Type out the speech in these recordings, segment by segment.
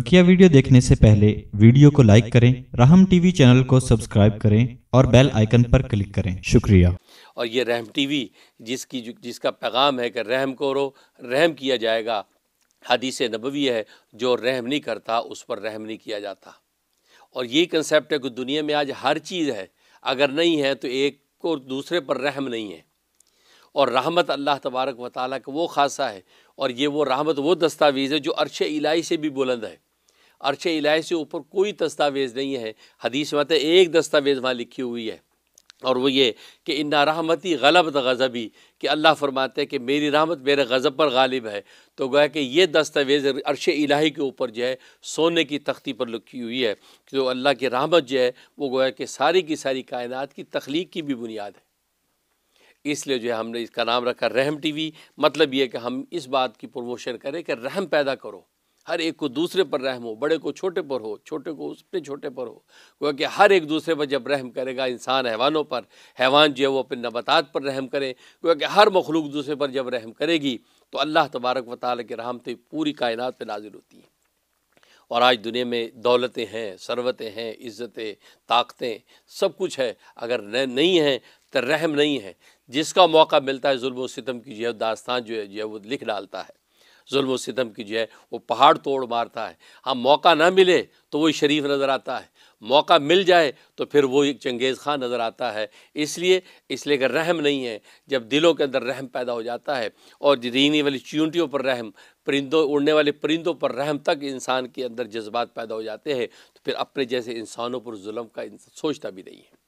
बकिया वीडियो देखने से पहले वीडियो को लाइक करें राहम टीवी चैनल को सब्सक्राइब करें और बेल आइकन पर क्लिक करें शुक्रिया और ये रहम टीवी जिसकी जिसका पैगाम है कि रहम करो रहम किया जाएगा हदीस नबवी है जो रहम नहीं करता उस पर रहम नहीं किया जाता और ये कंसेप्ट है कि दुनिया में आज हर चीज़ है अगर नहीं है तो एक को दूसरे पर रहम नहीं है और रहमत अल्लाह तबारक व ताली का वो खासा है और ये वो रहमत वो दस्तावेज़ है जो अरश इलाई से भी बुलंद है अरश इलाही से ऊपर कोई दस्तावेज़ नहीं है हदीस मत तो एक दस्तावेज़ वहाँ लिखी हुई है और वो ये कि इन्ना रहमती गलबत गज़बी कि अल्लाह फरमाते हैं कि मेरी रहमत मेरे गज़ब पर गालिब है तो गोया कि ये दस्तावेज़ अरश इलाही के ऊपर जो है सोने की तख्ती पर लिखी हुई है कि तो अल्लाह की रहमत जो है वो गोया कि सारी की सारी कायनात की तख्लीक की भी बुनियाद है इसलिए जो है हमने इसका नाम रखा रहम टी वी मतलब ये कि हम इस बात की प्रमोशन करें कि रहम पैदा करो हर एक को दूसरे पर रहम हो बड़े को छोटे पर हो छोटे को उसने छोटे पर हो क्योंकि हर एक दूसरे पर जब रहम करेगा इंसान हैवानों पर हैवान जो है वो अपने नबतात पर रहम करें क्योंकि हर मखलूक दूसरे पर जब रहम करेगी तो अल्लाह तबारक व ताल की रहमतें पूरी कायनात पर नाजिल होती है और आज दुनिया में दौलतें हैं सरवतें हैं इज़्ज़तें ताकतें सब कुछ है अगर नहीं हैं तो रहम नहीं है जिसका मौका मिलता है जुल्म सितम की जो दास्तान जो है जो है वो लिख डालता है जुल्म सितम की जो है वो पहाड़ तोड़ मारता है हाँ मौका ना मिले तो वही शरीफ नज़र आता है मौका मिल जाए तो फिर वो एक चंगेज़ ख़ान नज़र आता है इसलिए इसलिए कि रहम नहीं है जब दिलों के अंदर रहम पैदा हो जाता है और रीने वाली चूंटियों पर रहम परिंदों उड़ने वाले परिंदों पर रहम तक इंसान के अंदर जज्बात पैदा हो जाते हैं तो फिर अपने जैसे इंसानों पर म का सोचता भी नहीं है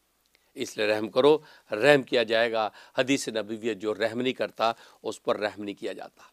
इसलिए रहम करो रहम किया जाएगा हदीस नबीवियत जो रहम नहीं करता उस पर रहम नहीं किया जाता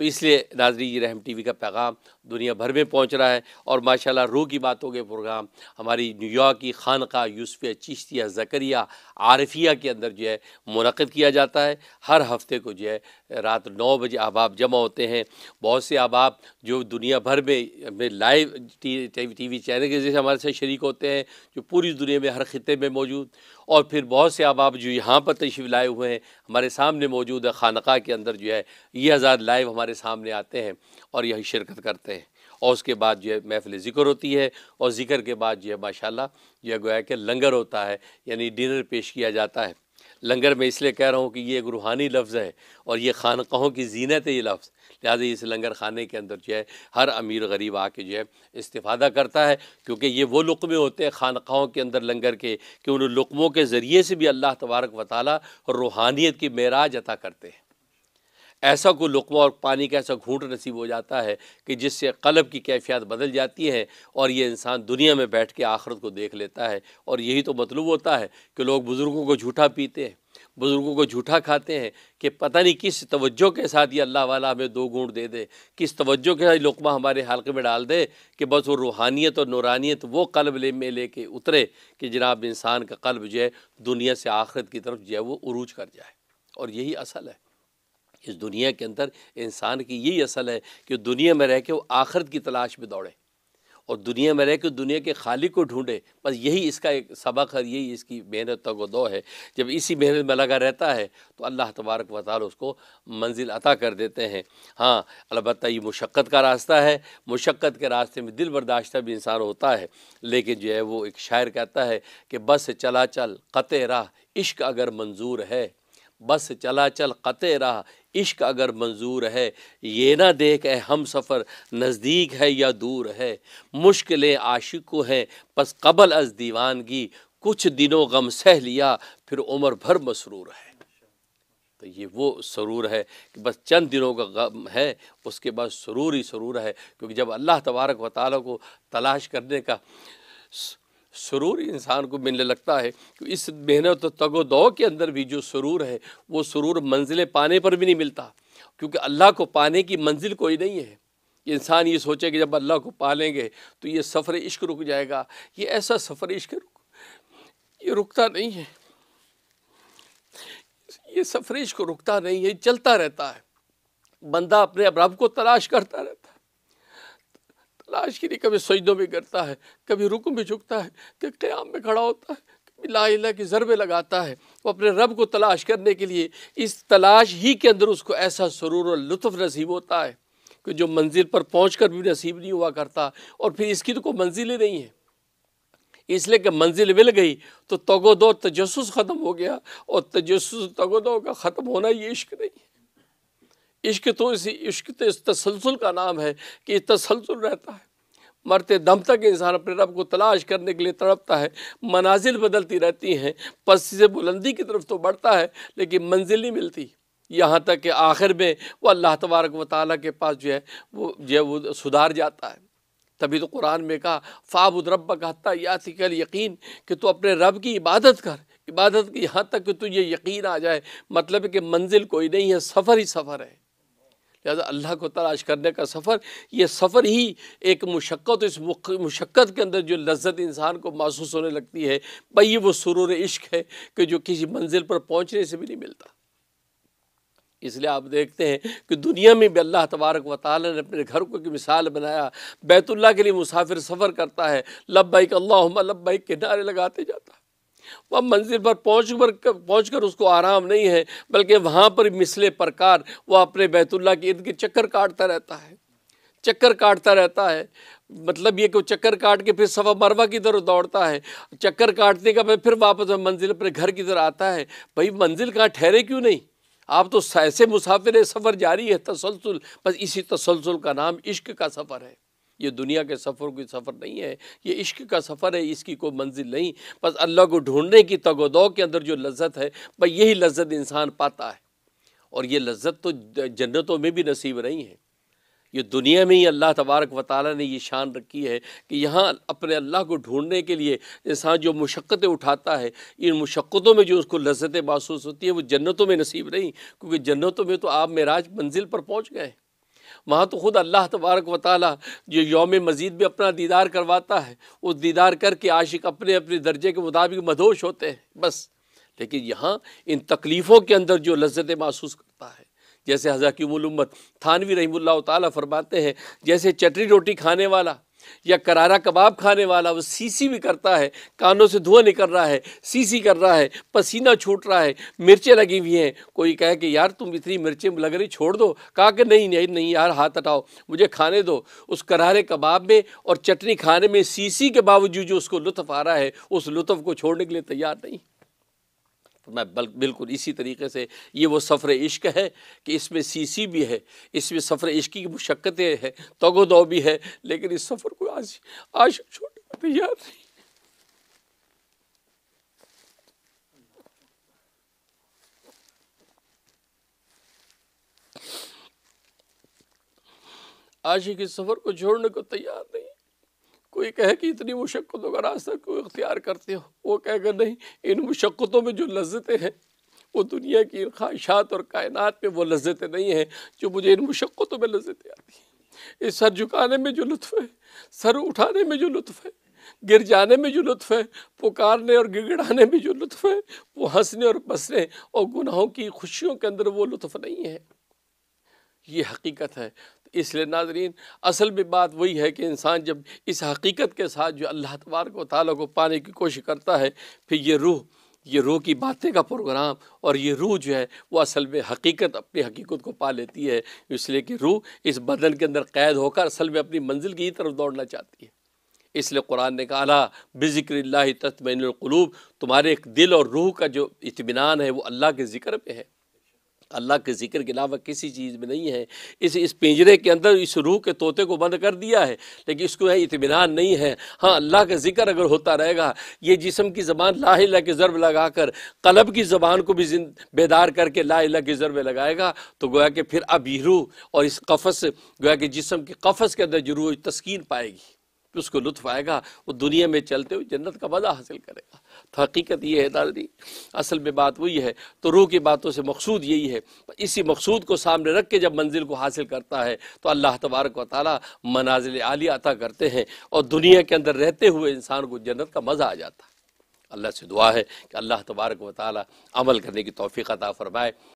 तो इसलिए नाजरी रहम टी वी का पैगाम दुनिया भर में पहुँच रहा है और माशाल्लाह रूह की बातों के प्रोग्राम हमारी न्यूयॉर्क की खानका यूसफिया चिश्तिया जकरिया आरफिया के अंदर जो है मनकद किया जाता है हर हफ्ते को जो है रात नौ बजे अहबाब जमा होते हैं बहुत से अहबाब जो दुनिया भर में live T T V channel के जैसे हमारे साथ शरीक होते हैं जो पूरी दुनिया में हर खत्े में मौजूद और फिर बहुत से अहबाब जो यहाँ पर तशीफ लाए हुए हैं हमारे सामने मौजूद है खानका के अंदर जो है ये आज़ाद लाइव हमारे हमारे सामने आते हैं और यही शिरकत करते हैं और उसके बाद जो है महफिल ज़िक्र होती है और ज़िक्र के बाद जो है माशाल्लाह जो है गोया कि लंगर होता है यानी डिनर पेश किया जाता है लंगर में इसलिए कह रहा हूँ कि ये एक रूहानी लफ्ज़ है और ये खानकों की जीनत है ये लफ्ज़ लिहाजा इस लंगर खाने के अंदर जो है हर अमीर गरीब आके जो है इस्तादा करता है क्योंकि ये वो लुकमे होते हैं खानकों के अंदर लंगर के कि उन लुकमों के ज़रिए से भी अल्लाह तबारक वाली और रूहानियत की मराज अता करते हैं ऐसा कोई लुकमा और पानी का ऐसा घूट नसीब हो जाता है कि जिससे कलब की कैफियत बदल जाती है और ये इंसान दुनिया में बैठ के आखरत को देख लेता है और यही तो मतलब होता है कि लोग बुज़ुर्गों को झूठा पीते हैं बुज़ुर्गों को झूठा खाते हैं कि पता नहीं किस तवज्जो के साथ ये अल्लाह वाला हमें दो घूट दे दे किस तवज्जो के साथ लुकमा हमारे हल्के में डाल दे कि बस वो रूहानियत और नौरानियत वो कल्ब ले में ले कर उतरे कि जनाब इंसान का कल्ब जो है दुनिया से आखिरत की तरफ जो है वो उरूज कर जाए और यही असल है इस दुनिया के अंदर इंसान की यही असल है कि दुनिया में रह के वो आखरत की तलाश में दौड़े और दुनिया में रह के दुनिया के खाली को ढूंढे बस यही इसका एक सबक है यही इसकी मेहनत तक दो है जब इसी मेहनत में लगा रहता है तो अल्लाह तबारक वाल उसको मंजिल अता कर देते हैं हाँ अलबत् ये मुशक्क़त का रास्ता है मुशक्क़त के रास्ते में दिल बर्दाश्त भी इंसान होता है लेकिन जो है वो एक शायर कहता है कि बस चला चल क़त राह इश्क अगर मंजूर है बस चला चल क़त रहा इश्क अगर मंजूर है ये ना देख ए हम सफ़र नज़दीक है या दूर है मुश्किलें आशिक हैं बस कबल अज दीवानगी कुछ दिनों गम सह लिया फिर उम्र भर मसरूर है तो ये वो सरूर है कि बस चंद दिनों का गम है उसके बाद सरूर ही सरूर है क्योंकि जब अल्लाह तबारक व ताली को तलाश करने का सुरूर इंसान को मिलने लगता है कि इस मेहनत तगो दौ के अंदर भी जो सुरूर है वो सुरूर मंजिलें पाने पर भी नहीं मिलता क्योंकि अल्लाह को पाने की मंजिल कोई नहीं है इंसान ये सोचे कि जब अल्लाह को पालेंगे तो ये सफ़र इश्क रुक जाएगा ये ऐसा सफ़र इश्क रुक ये रुकता नहीं है ये सफ़र इश्क रुकता नहीं है चलता रहता है बंदा अपने अब रब को तलाश करता रहता के लिए कभी सजदों में गिरता है कभी रुकू में झुकता है कभी क़्याम में खड़ा होता है कभी ला की ज़रबे लगाता है वो अपने रब को तलाश करने के लिए इस तलाश ही के अंदर उसको ऐसा सुरूर और लुत्फ़ नसीब होता है कि जो मंजिल पर पहुँच कर भी नसीब नहीं हुआ करता और फिर इसकी तो कोई मंजिल ही नहीं है इसलिए कि मंजिल मिल गई तो तगोदो तजस ख़त्म हो गया और तजस तगोदो का ख़त्म होना ये इश्क नहीं है इश्क तो इसी इश्क तो इस तसलसल का नाम है कि तसलसल रहता है मरते दम तक इंसान अपने रब को तलाश करने के लिए तड़पता है मनाजिल बदलती रहती हैं पस से बुलंदी की तरफ तो बढ़ता है लेकिन मंजिल नहीं मिलती यहाँ तक कि आखिर में वो अल्लाह तबारक व ताली के पास जो है वो जो है वो सुधार जाता है तभी तो कुरान में कहा फ़ाबुद रब कहता याति कल यकीन कि तू अपने रब की इबादत कर इबादत की यहाँ तक कि तुझे यकीन आ जाए मतलब कि मंजिल कोई नहीं है सफ़र ही सफ़र है लिहाजा अल्लाह को तलाश करने का सफ़र ये सफ़र ही एक मुशक्क़त इस मुशक्क़त के अंदर जो लज्जत इंसान को महसूस होने लगती है भाई वो सुरूर इश्क है कि जो किसी मंजिल पर पहुँचने से भी नहीं मिलता इसलिए आप देखते हैं कि दुनिया में भी अल्लाह तबारक व ताल ने अपने घर को की मिसाल बनाया बैतुल्ला के लिए मुसाफिर सफ़र करता है भाई का लब भाई किनारे लगाते जाता वह मंजिल पर पहुँच कर पहुँच कर उसको आराम नहीं है बल्कि वहाँ पर मिसले प्रकार वह अपने बैतुल्ला के इर्द गिर्द चक्कर काटता रहता है चक्कर काटता रहता है मतलब ये कि चक्कर काट के फिर सवा मरवा की तरफ दौड़ता है चक्कर काटने का फिर वापस मंजिल अपने घर की तरफ आता है भाई मंजिल कहाँ ठहरे क्यों नहीं आप तो ऐसे मुसाफिर सफ़र जारी है तसलसल बस इसी तसलसल का नाम इश्क का सफ़र है ये दुनिया के सफ़र की सफ़र नहीं है ये इश्क का सफ़र है इसकी कोई मंजिल नहीं बस अल्लाह को ढूंढने की तगोदो के अंदर जो लज्जत है भाई यही लज्जत इंसान पाता है और ये लज्जत तो जन्नतों में भी नसीब नहीं है ये दुनिया में ही अल्लाह तबारक व ताली ने ये शान रखी है कि यहाँ अपने अल्लाह को ढूंढने के लिए इंसान जो मुशक्क़तें उठाता है इन मुशक्क़तों में जो उसको लज्जतें महसूस होती हैं वो जन्नतों में नसीब नहीं क्योंकि जन्नतों में तो आप मेराज मंजिल पर पहुँच गए वहाँ तो ख़ुद अल्लाह तबारक व जो योम मज़ीद भी अपना दीदार करवाता है उस दीदार करके आशिक अपने अपने दर्जे के मुताबिक मदोश होते हैं बस लेकिन यहाँ इन तकलीफ़ों के अंदर जो लज्जतें महसूस करता है जैसे हज़ाकिमुलम्मत थानवी रही तरमाते हैं जैसे चटरी रोटी खाने वाला या करारा कबाब खाने वाला वो सीसी भी करता है कानों से धुआं निकल रहा है सीसी कर रहा है पसीना छूट रहा है मिर्चें लगी हुई हैं कोई कहे कि यार तुम इतनी मिर्चें लग रही छोड़ दो कहा कि नहीं नहीं नहीं यार हाथ हटाओ मुझे खाने दो उस करारे कबाब में और चटनी खाने में सीसी के बावजूद जो उसको लुत्फ़ आ रहा है उस लुत्फ़ को छोड़ने के लिए तैयार नहीं मैं बिल्कुल इसी तरीके से ये वो सफ़र इश्क है कि इसमें सीसी भी है इसमें सफ़र इश्क की मुशक्क़तें हैं दो भी है लेकिन इस सफ़र को आज आज छोड़ने तैयार नहीं आज के सफ़र को छोड़ने को तैयार नहीं कोई कहे कि इतनी मुशक्क़तों का रास्ता क्यों इख्तियार करते हो वो कहेगा नहीं इन मुशक्क़तों में जो लज्जतें हैं वो दुनिया की इन ख्वाहिशात और कायनात में वो लज्जतें नहीं हैं जो मुझे इन मुशक्क़तों में लज्जतें आती हैं इस सर झुकाने में जो लुत्फ़ है सर उठाने में जो लुत्फ़ है गिर जाने में जो लुत्फ़ है पुकारने और गिड़गिड़ाने में जो लुत्फ़ है वो हंसने और बसने और गुनाहों की खुशियों के अंदर वो लुत्फ़ नहीं है ये हकीकत है तो इसलिए नाजरीन असल में बात वही है कि इंसान जब इस हकीकत के साथ जो अल्लाह तबार को ताला को पाने की कोशिश करता है फिर ये रूह ये रूह की बातें का प्रोग्राम और ये रूह जो है वो असल में हकीकत अपनी हकीकत को पा लेती है इसलिए कि रूह इस बदन के अंदर कैद होकर असल में अपनी मंजिल की तरफ दौड़ना चाहती है इसलिए कुरान ने कहा अला बिज़िक्र तत्मिनकलूब तुम्हारे एक दिल और रूह का जो इतमान है वो अल्लाह के ज़िक्र पे है अल्लाह के ज़िक्र के अलावा किसी चीज़ में नहीं है इस इस पिंजरे के अंदर इस रूह के तोते को बंद कर दिया है लेकिन इसको है इतमान नहीं है हाँ अल्लाह का ज़िक्र अगर होता रहेगा ये जिसम की ज़बान ला ला के ज़रब लगा कर कलब की ज़बान को भी बेदार करके ला ला के ज़रब लगाएगा तो गोया कि फिर अब रूह और इस कफस गोया कि जिसम के कफस के अंदर जरूर तस्किन पाएगी उसको लुत्फ आएगा वो दुनिया में चलते हुए जन्नत का मज़ा हासिल करेगा तो हकीकत ये है दादरी असल में बात वही है तो रूह की बातों से मकसूद यही है इसी मकसूद को सामने रख के जब मंजिल को हासिल करता है तो अल्लाह तबारक व ताली मनाजिल आली अता करते हैं और दुनिया के अंदर रहते हुए इंसान को जन्नत का मज़ा आ जाता है अल्लाह से दुआ है कि अल्लाह तबारक व ताली अमल करने की तोफ़ी अता फ़रमाए